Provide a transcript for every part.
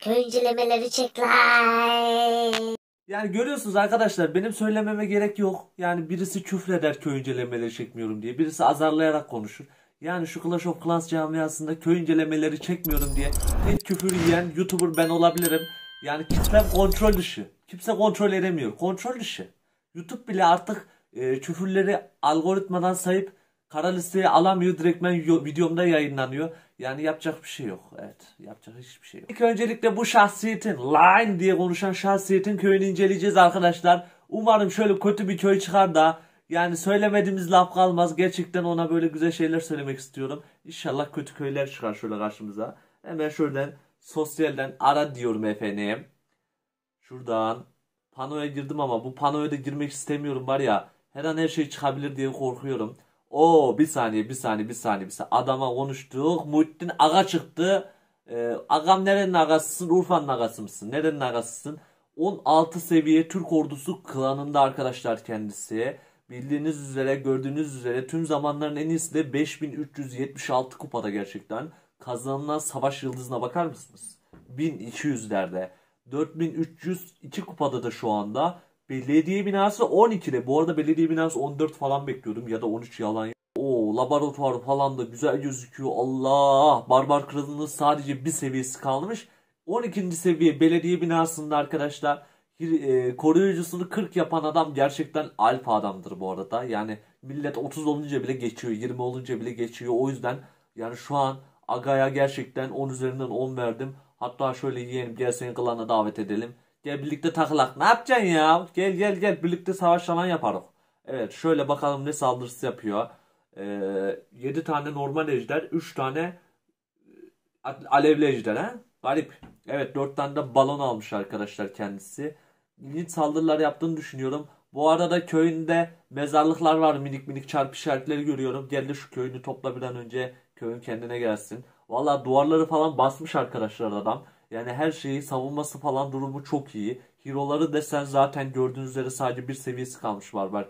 Köy incelemeleri çek lan. Yani görüyorsunuz arkadaşlar benim söylememe gerek yok. Yani birisi küfreder köy incelemeleri çekmiyorum diye. Birisi azarlayarak konuşur. Yani şu Clash of Clans camiasında köy incelemeleri çekmiyorum diye tek küfür yiyen YouTuber ben olabilirim. Yani kitlem kontrol dışı. Kimse kontrol edemiyor. Kontrol dışı. YouTube bile artık e, küfürleri algoritmadan sayıp Kara listeye alamıyor. Direktmen videomda yayınlanıyor. Yani yapacak bir şey yok. Evet. Yapacak hiçbir şey yok. İlk öncelikle bu şahsiyetin, line diye konuşan şahsiyetin köyünü inceleyeceğiz arkadaşlar. Umarım şöyle kötü bir köy çıkar da yani söylemediğimiz laf kalmaz. Gerçekten ona böyle güzel şeyler söylemek istiyorum. İnşallah kötü köyler çıkar şöyle karşımıza. Hemen şuradan sosyalden ara diyorum efendim. Şuradan panoya girdim ama bu panoya da girmek istemiyorum var ya. Her an her şey çıkabilir diye korkuyorum. O bir saniye bir saniye bir saniye bir saniye. Adama konuştuk. Muhittin aga çıktı. Ee, agam nerenin agasısın? Urfa'nın agası mısın? Nerenin agasısın? 16 seviye Türk ordusu klanında arkadaşlar kendisi. Bildiğiniz üzere gördüğünüz üzere tüm zamanların en iyisi de 5376 kupada gerçekten. Kazanılan savaş yıldızına bakar mısınız? 1200'lerde. 4302 kupada da şu anda. Belediye binası 12'de. Bu arada belediye binası 14 falan bekliyordum ya da 13 yalan. O laboratuvar falan da güzel gözüküyor. Allah! Barbar Kralı'nın sadece bir seviyesi kalmış. 12. seviye belediye binasında arkadaşlar e, koruyucusunu 40 yapan adam gerçekten alfa adamdır bu arada. Yani millet 30 olunca bile geçiyor, 20 olunca bile geçiyor. O yüzden yani şu an Aga'ya gerçekten 10 üzerinden 10 verdim. Hatta şöyle yiyelim gel senin klanına davet edelim. Gel birlikte takılak. Ne yapacaksın ya? Gel gel gel birlikte savaş falan yaparız. Evet şöyle bakalım ne saldırısı yapıyor. Ee, 7 tane normal ejder, 3 tane e, alevli ejder ha? Garip. Evet 4 tane de balon almış arkadaşlar kendisi. İlginç saldırılar yaptığını düşünüyorum. Bu arada köyünde mezarlıklar var. Minik minik çarpı işaretleri görüyorum. Gel de şu köyünü topla bir an önce köyün kendine gelsin. Valla duvarları falan basmış arkadaşlar adam. Yani her şeyi savunması falan durumu çok iyi. Hero'ları desen zaten gördüğünüz üzere sadece bir seviyesi kalmış var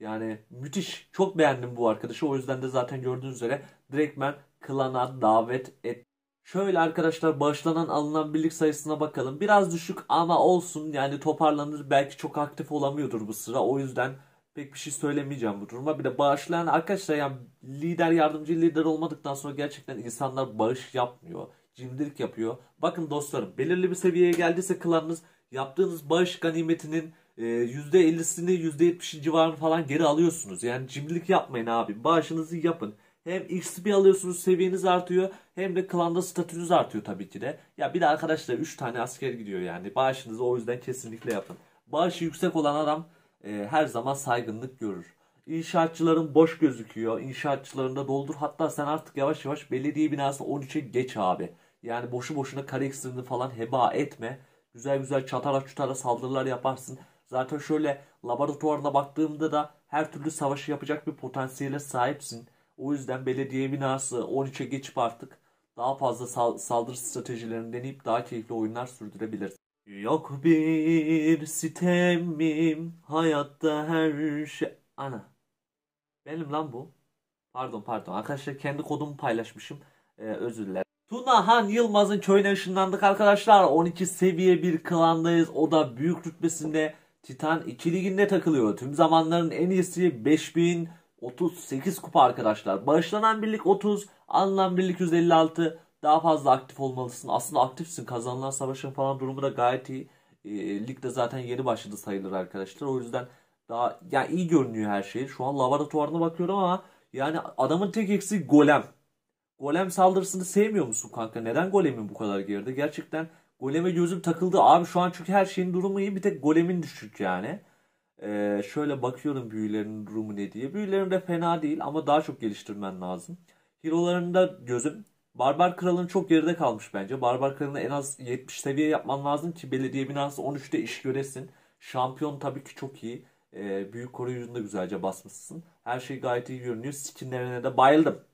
Yani müthiş. Çok beğendim bu arkadaşı. O yüzden de zaten gördüğünüz üzere direkt ben klana davet et. Şöyle arkadaşlar bağışlanan alınan birlik sayısına bakalım. Biraz düşük ama olsun yani toparlanır. Belki çok aktif olamıyordur bu sıra. O yüzden pek bir şey söylemeyeceğim bu duruma. Bir de bağışlayan arkadaşlar yani lider yardımcı lider olmadıktan sonra gerçekten insanlar bağış yapmıyor cimrilik yapıyor. Bakın dostlarım belirli bir seviyeye geldiyse klanınız yaptığınız bağış ganimetinin %50'sini e, %70'i civarını falan geri alıyorsunuz. Yani cimrilik yapmayın abi. Bağışınızı yapın. Hem XP alıyorsunuz seviyeniz artıyor hem de klanda statünüz artıyor tabii ki de. Ya bir de arkadaşlar 3 tane asker gidiyor yani. Bağışınızı o yüzden kesinlikle yapın. Bağışı yüksek olan adam e, her zaman saygınlık görür. İnşaatçıların boş gözüküyor. İnşaatçılarında doldur. Hatta sen artık yavaş yavaş belediye binası 13'e geç abi. Yani boşu boşuna kare sınırını falan heba etme. Güzel güzel çatara çutara saldırılar yaparsın. Zaten şöyle laboratuvarda baktığımda da her türlü savaşı yapacak bir potansiyele sahipsin. O yüzden belediye binası 13'e geçip artık daha fazla sal- saldırı stratejilerini deneyip daha keyifli oyunlar sürdürebilirsin. Yok bir sitemim hayatta her şey... Ana. Benim lan bu. Pardon pardon. Arkadaşlar kendi kodumu paylaşmışım. Ee, özür dilerim. Tuna Han Yılmaz'ın köyüne ışınlandık arkadaşlar. 12 seviye bir klandayız. O da büyük rütbesinde Titan 2 liginde takılıyor. Tüm zamanların en iyisi 5038 kupa arkadaşlar. Bağışlanan birlik 30, alınan birlik 156. Daha fazla aktif olmalısın. Aslında aktifsin. Kazanılan savaşın falan durumu da gayet iyi. E, lig de zaten yeni başladı sayılır arkadaşlar. O yüzden daha yani iyi görünüyor her şey. Şu an laboratuvarına bakıyorum ama yani adamın tek eksiği golem. Golem saldırısını sevmiyor musun kanka? Neden golemin bu kadar geride? Gerçekten goleme gözüm takıldı. Abi şu an çünkü her şeyin durumu iyi. Bir tek golemin düşük yani. Ee, şöyle bakıyorum büyülerin durumu ne diye. Büyülerin de fena değil ama daha çok geliştirmen lazım. Hero'larında gözüm Barbar Kral'ın çok geride kalmış bence. Barbar Kral'ını en az 70 seviye yapman lazım ki belediye binası 13'te iş göresin. Şampiyon tabii ki çok iyi. Ee, büyük koruyucunu da güzelce basmışsın. Her şey gayet iyi görünüyor. Skinlerine de bayıldım.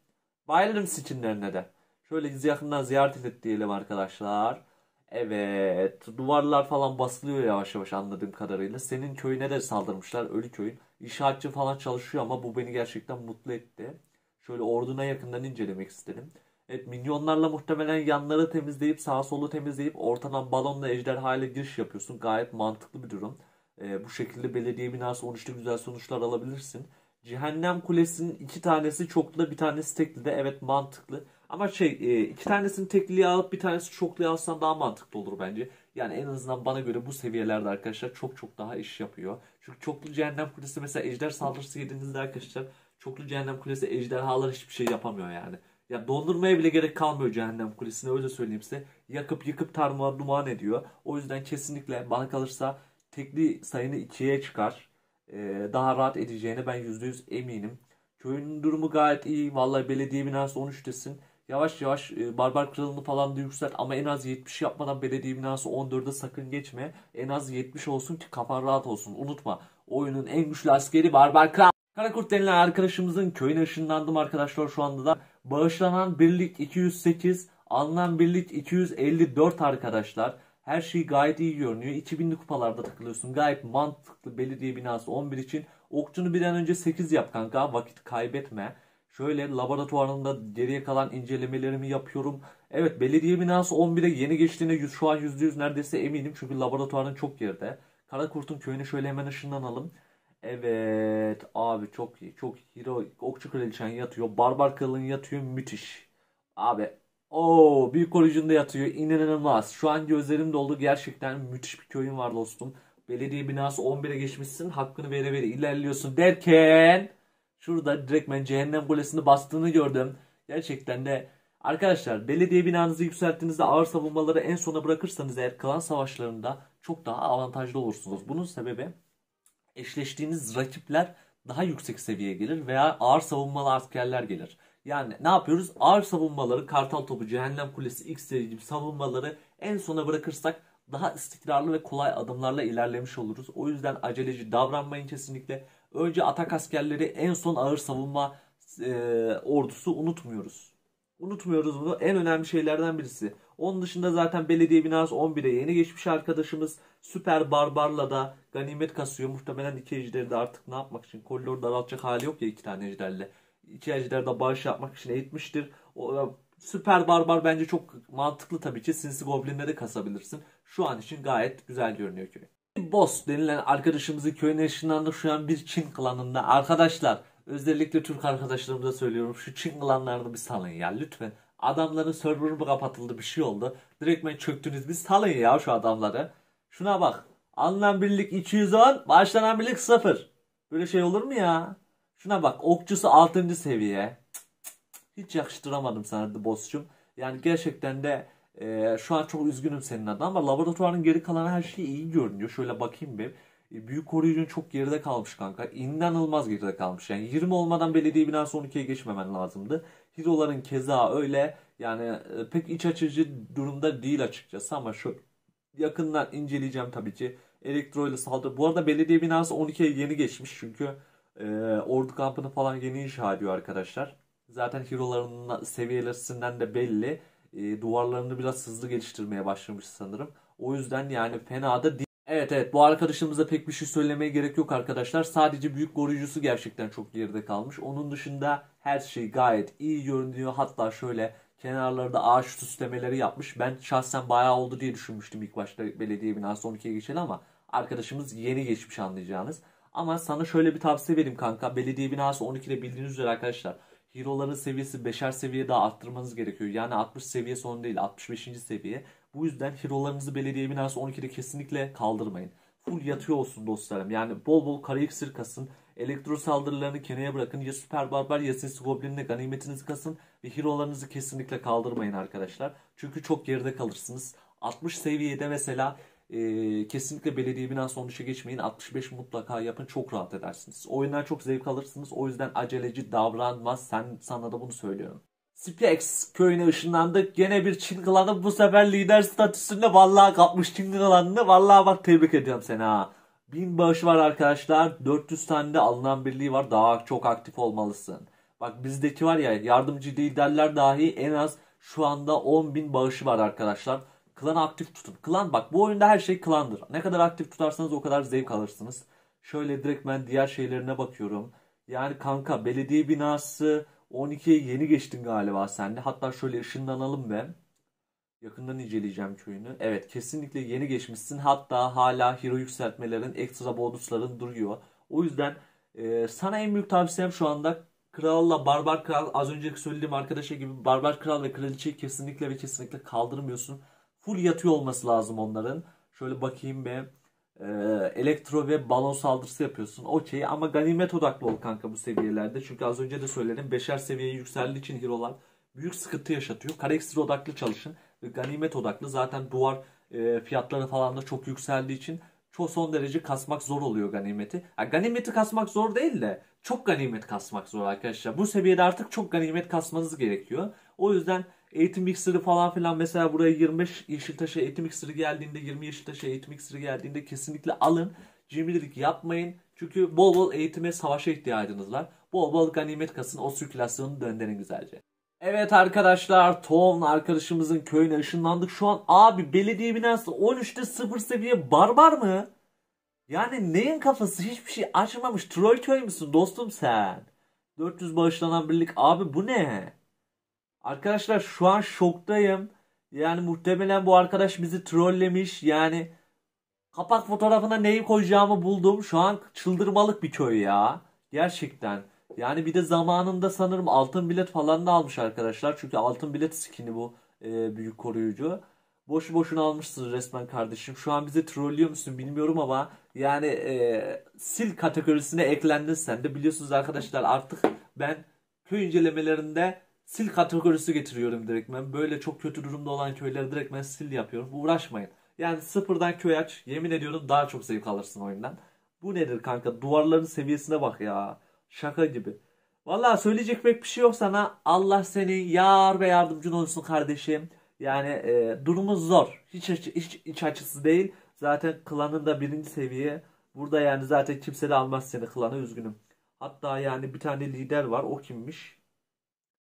Bayılırım skinlerine de. Şöyle gizli yakından ziyaret et diyelim arkadaşlar. Evet. Duvarlar falan basılıyor yavaş yavaş anladığım kadarıyla. Senin köyüne de saldırmışlar. Ölü köyün. İnşaatçı falan çalışıyor ama bu beni gerçekten mutlu etti. Şöyle orduna yakından incelemek istedim. Evet minyonlarla muhtemelen yanları temizleyip sağ solu temizleyip ortadan balonla ejderha ile giriş yapıyorsun. Gayet mantıklı bir durum. Ee, bu şekilde belediye binası 13'te güzel sonuçlar alabilirsin. Cehennem Kulesi'nin iki tanesi çoklu da bir tanesi tekli de evet mantıklı. Ama şey e, iki tanesini tekliye alıp bir tanesi çokluya alsan daha mantıklı olur bence. Yani en azından bana göre bu seviyelerde arkadaşlar çok çok daha iş yapıyor. Çünkü çoklu cehennem kulesi mesela ejder saldırısı yediğinizde arkadaşlar çoklu cehennem kulesi ejderhalar hiçbir şey yapamıyor yani. Ya dondurmaya bile gerek kalmıyor cehennem kulesine öyle söyleyeyim size. Yakıp yıkıp tarma duman ediyor. O yüzden kesinlikle bana kalırsa tekli sayını ikiye çıkar. E, daha rahat edeceğine ben %100 eminim. Köyün durumu gayet iyi. Vallahi belediye binası 13'tesin. Yavaş yavaş e, Barbar Kralını falan da yükselt ama en az 70 yapmadan belediye binası 14'e sakın geçme. En az 70 olsun ki kafan rahat olsun. Unutma oyunun en güçlü askeri Barbar Kral. Karakurt denilen arkadaşımızın köyüne ışınlandım arkadaşlar şu anda da. Bağışlanan birlik 208, alınan birlik 254 arkadaşlar. Her şey gayet iyi görünüyor. 2000'li kupalarda takılıyorsun. Gayet mantıklı belediye binası 11 için. Okçunu bir an önce 8 yap kanka. Vakit kaybetme. Şöyle laboratuvarında geriye kalan incelemelerimi yapıyorum. Evet belediye binası 11'e yeni geçtiğine şu an %100 neredeyse eminim. Çünkü laboratuvarın çok geride. Karakurt'un köyünü şöyle hemen ışınlanalım. Evet abi çok iyi çok Hero, Okçu Kraliçen yatıyor. Barbar Kralın yatıyor müthiş. Abi Oo büyük orucunda yatıyor. İnanılmaz. Şu an gözlerim doldu. Gerçekten müthiş bir köyün var dostum. Belediye binası 11'e geçmişsin. Hakkını vere vere ilerliyorsun derken şurada direktmen cehennem kulesini bastığını gördüm. Gerçekten de Arkadaşlar belediye binanızı yükselttiğinizde ağır savunmaları en sona bırakırsanız eğer klan savaşlarında çok daha avantajlı olursunuz. Bunun sebebi eşleştiğiniz rakipler daha yüksek seviyeye gelir veya ağır savunmalı askerler gelir. Yani ne yapıyoruz? Ağır savunmaları, kartal topu, cehennem kulesi, x seri gibi savunmaları en sona bırakırsak daha istikrarlı ve kolay adımlarla ilerlemiş oluruz. O yüzden aceleci davranmayın kesinlikle. Önce atak askerleri en son ağır savunma e, ordusu unutmuyoruz. Unutmuyoruz bunu. En önemli şeylerden birisi. Onun dışında zaten belediye binası 11'e yeni geçmiş arkadaşımız Süper Barbar'la da ganimet kasıyor. Muhtemelen iki ejderi de artık ne yapmak için koridoru daraltacak hali yok ya iki tane ejderle. İçericilerde bağış yapmak için eğitmiştir. O, süper Barbar bence çok mantıklı tabii ki. Sinsi Goblin'leri kasabilirsin. Şu an için gayet güzel görünüyor köy. Boss denilen arkadaşımızın köyüne ışınlandı şu an bir Çin klanında. Arkadaşlar özellikle Türk arkadaşlarımıza söylüyorum şu Çin klanlarını bir salın ya lütfen. Adamların serverı mı kapatıldı bir şey oldu. Direkt ben çöktünüz bir salın ya şu adamları. Şuna bak. Alınan birlik 210, başlanan birlik 0. Böyle şey olur mu ya? Şuna bak okçusu 6. seviye. Hiç yakıştıramadım sana The Boss'cum. Yani gerçekten de e, şu an çok üzgünüm senin adına ama laboratuvarın geri kalanı her şeyi iyi görünüyor. Şöyle bakayım bir. E, büyük koruyucun çok geride kalmış kanka. İnanılmaz geride kalmış. Yani 20 olmadan belediye binası 12'ye geçmemen lazımdı. Hiroların keza öyle. Yani e, pek iç açıcı durumda değil açıkçası ama şu yakından inceleyeceğim tabii ki. Elektro ile saldırı. Bu arada belediye binası 12'ye yeni geçmiş çünkü e, ordu kampını falan yeni inşa ediyor arkadaşlar. Zaten hero'ların seviyelerinden de belli. E, duvarlarını biraz hızlı geliştirmeye başlamış sanırım. O yüzden yani fena da değil. Evet evet bu arkadaşımıza pek bir şey söylemeye gerek yok arkadaşlar. Sadece büyük koruyucusu gerçekten çok geride kalmış. Onun dışında her şey gayet iyi görünüyor. Hatta şöyle kenarlarda ağaç süslemeleri yapmış. Ben şahsen bayağı oldu diye düşünmüştüm ilk başta belediye binası 12'ye geçeli ama arkadaşımız yeni geçmiş anlayacağınız. Ama sana şöyle bir tavsiye vereyim kanka. Belediye binası 12 ile bildiğiniz üzere arkadaşlar. Hero'ların seviyesi beşer seviye daha arttırmanız gerekiyor. Yani 60 seviye son değil 65. seviye. Bu yüzden hero'larınızı belediye binası 12'de kesinlikle kaldırmayın. Full yatıyor olsun dostlarım. Yani bol bol kara iksir kasın. Elektro saldırılarını kenaya bırakın. Ya süper barbar ya sinsi goblinle ganimetinizi kasın. Ve hero'larınızı kesinlikle kaldırmayın arkadaşlar. Çünkü çok geride kalırsınız. 60 seviyede mesela e, kesinlikle belediye binası 13'e geçmeyin. 65 mutlaka yapın. Çok rahat edersiniz. Oyundan çok zevk alırsınız. O yüzden aceleci davranma. Sen, sana da bunu söylüyorum. Splex köyüne ışınlandık. Gene bir Çin klanı bu sefer lider statüsünde vallahi kapmış Çin klanını. Vallahi bak tebrik ediyorum seni ha. Bin bağış var arkadaşlar. 400 tane de alınan birliği var. Daha çok aktif olmalısın. Bak bizdeki var ya yardımcı liderler dahi en az şu anda 10.000 bağışı var arkadaşlar. Klanı aktif tutun. Klan bak bu oyunda her şey klandır. Ne kadar aktif tutarsanız o kadar zevk alırsınız. Şöyle direkt ben diğer şeylerine bakıyorum. Yani kanka belediye binası 12'ye yeni geçtin galiba sen de. Hatta şöyle ışınlanalım be. Yakından inceleyeceğim köyünü. Evet kesinlikle yeni geçmişsin. Hatta hala hero yükseltmelerin, ekstra bonusların duruyor. O yüzden e, sana en büyük tavsiyem şu anda Kralla Barbar Kral az önceki söylediğim arkadaşa gibi Barbar Kral ve Kraliçeyi kesinlikle ve kesinlikle kaldırmıyorsun. Full yatıyor olması lazım onların. Şöyle bakayım be. Ee, elektro ve balon saldırısı yapıyorsun. Okey ama ganimet odaklı ol kanka bu seviyelerde. Çünkü az önce de söyledim. Beşer seviyeyi yükseldiği için hero'lar büyük sıkıntı yaşatıyor. Kareksir odaklı çalışın. Ve ganimet odaklı. Zaten duvar e, fiyatları falan da çok yükseldiği için çok son derece kasmak zor oluyor ganimeti. Yani ganimeti kasmak zor değil de çok ganimet kasmak zor arkadaşlar. Bu seviyede artık çok ganimet kasmanız gerekiyor. O yüzden Eğitim iksiri falan filan mesela buraya 25 Yeşiltaş'a eğitim iksiri geldiğinde 20 Yeşiltaş'a eğitim iksiri geldiğinde kesinlikle alın. Cimrilik yapmayın. Çünkü bol bol eğitime, savaşa ihtiyacınız var. Bol bol ganimet kasın, o sirkülasyonu döndürün güzelce. Evet arkadaşlar, Tom arkadaşımızın köyüne ışınlandık. Şu an abi belediye binası 13'te 0 seviye barbar mı? Yani neyin kafası hiçbir şey açmamış. Troll köy müsün dostum sen? 400 bağışlanan birlik abi bu ne? Arkadaşlar şu an şoktayım. Yani muhtemelen bu arkadaş bizi trollemiş. Yani kapak fotoğrafına neyi koyacağımı buldum. Şu an çıldırmalık bir köy ya. Gerçekten. Yani bir de zamanında sanırım altın bilet falan da almış arkadaşlar. Çünkü altın bilet skini bu e, büyük koruyucu. Boşu boşuna almışsın resmen kardeşim. Şu an bizi trollüyor musun bilmiyorum ama yani e, sil kategorisine eklendin sen de. Biliyorsunuz arkadaşlar artık ben köy incelemelerinde sil kategorisi getiriyorum direkt ben Böyle çok kötü durumda olan köyleri direkt ben sil yapıyorum. Uğraşmayın. Yani sıfırdan köy aç. Yemin ediyorum daha çok zevk alırsın oyundan. Bu nedir kanka? Duvarların seviyesine bak ya. Şaka gibi. Valla söyleyecek pek bir şey yok sana. Allah senin yar ve yardımcın olsun kardeşim. Yani e, durumumuz zor. Hiç, hiç, hiç iç açısı değil. Zaten klanın da birinci seviye. Burada yani zaten kimse de almaz seni klana üzgünüm. Hatta yani bir tane lider var. O kimmiş?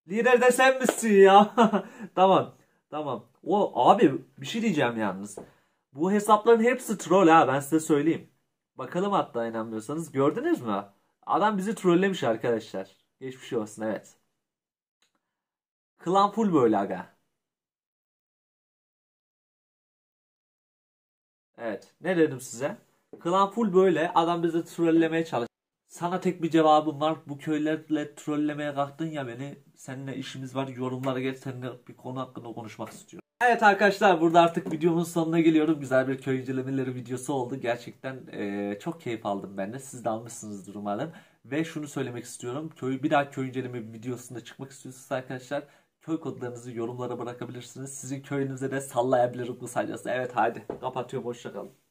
Lider de sen misin ya? tamam. Tamam. O abi bir şey diyeceğim yalnız. Bu hesapların hepsi troll ha ben size söyleyeyim. Bakalım hatta inanmıyorsanız gördünüz mü? Adam bizi trollemiş arkadaşlar. Geçmiş olsun evet. Klan full böyle aga. Evet. Ne dedim size? Klan full böyle. Adam bizi trollemeye çalışıyor. Sana tek bir cevabım var. Bu köylerle trollemeye kalktın ya beni. Seninle işimiz var. Yorumlara geç. Seninle bir konu hakkında konuşmak istiyorum. Evet arkadaşlar burada artık videomun sonuna geliyorum. Güzel bir köy incelemeleri videosu oldu. Gerçekten e, çok keyif aldım ben de. Siz de almışsınızdır umarım. Ve şunu söylemek istiyorum. Köyü bir daha köy inceleme videosunda çıkmak istiyorsanız arkadaşlar köy kodlarınızı yorumlara bırakabilirsiniz. Sizin köyünüze de sallayabilirim bu sayesinde. Evet hadi kapatıyorum hoşçakalın.